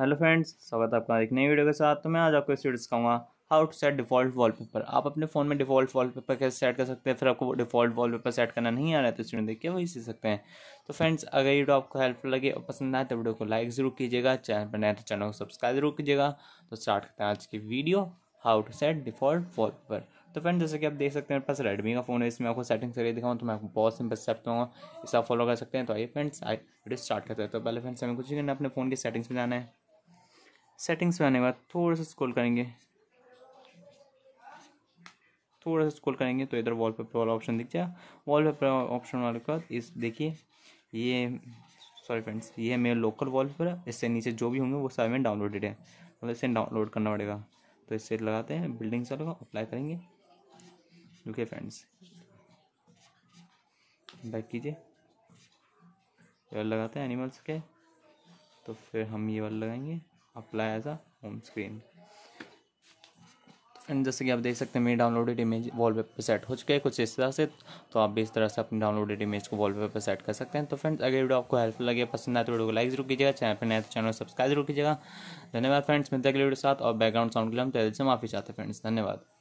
hello friends स्वागत है आपका एक नई वीडियो के साथ तो मैं आज आपको इस वीडियो सिखाऊंगा how to set default wallpaper आप अपने फ़ोन में डिफॉल्ट वॉलपेपर कैसे सेट कर सकते हैं फिर आपको डिफॉल्ट वॉलपेपर सेट करना नहीं आ रहा है तो देख के वही सीख सकते हैं तो फ्रेंड्स अगर ये वीडियो आपको हेल्पफुल लगे और पसंद आए तो वीडियो को लाइक ज़रूर कीजिएगा चैनल पर नए तो चैनल को सब्सक्राइब जरूर कीजिएगा तो स्टार्ट करते हैं आज की video how to set default wallpaper तो फ्रेंड जैसे कि आप देख सकते हैं मेरे पास रेडमी का फ़ोन है इसमें आपको सेटिंग करके दिखाऊँ तो मैं आपको बहुत सिंपल स्टेप दूँगा इसे आप फॉलो कर सकते हैं तो आइए फ्रेंड्स आई वीडियो स्टार्ट करते हैं तो पहले फ्रेंड्स हमें कुछ ही करना अपने फ़ोन की सेटिंग्स में जाना है सेटिंग्स में आने के बाद थोड़ा सा स्क्रॉल करेंगे थोड़ा सा स्क्रॉल करेंगे तो इधर वॉलपेपर वाला ऑप्शन दिख जाएगा वॉलपेपर ऑप्शन वाले के बाद इस देखिए ये सॉरी फ्रेंड्स ये है मेरा लोकल वॉलपेपर है इससे नीचे जो भी होंगे वो सारे में डाउनलोडेड है मतलब इसे डाउनलोड करना पड़ेगा तो इससे लगाते हैं बिल्डिंग्स वाले का अप्लाई करेंगे ओके फ्रेंड्स बैक कीजिए लगाते हैं एनिमल्स के तो फिर हम ये वाला लगाएंगे apply as a home screen and जैसे कि आप देख सकते हैं मेरी डाउनलोडेड इमेज वॉलपेपर पर सेट हो चुके हैं कुछ इस तरह से तो आप भी इस तरह से अपनी डाउनलोडेड इमेज को वॉलपेपर पर सेट कर सकते हैं तो फ्रेंड्स अगर वीडियो आपको हेल्पफुल लगे पसंद आए तो वीडियो को लाइक जरूर कीजिएगा चैनल पर नए तो चैनल सब्सक्राइब जरूर कीजिएगा धन्यवाद फ्रेंड्स मिलते अगले वीडियो साथ और बैकग्राउंड साउंड के लिए हम तेल से माफी चाहते हैं फ्रेंड्स धन्यवाद